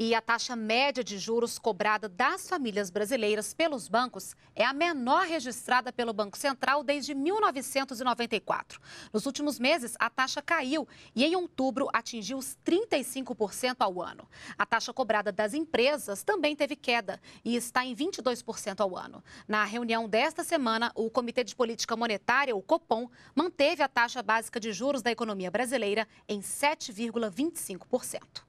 E a taxa média de juros cobrada das famílias brasileiras pelos bancos é a menor registrada pelo Banco Central desde 1994. Nos últimos meses, a taxa caiu e em outubro atingiu os 35% ao ano. A taxa cobrada das empresas também teve queda e está em 22% ao ano. Na reunião desta semana, o Comitê de Política Monetária, o Copom, manteve a taxa básica de juros da economia brasileira em 7,25%.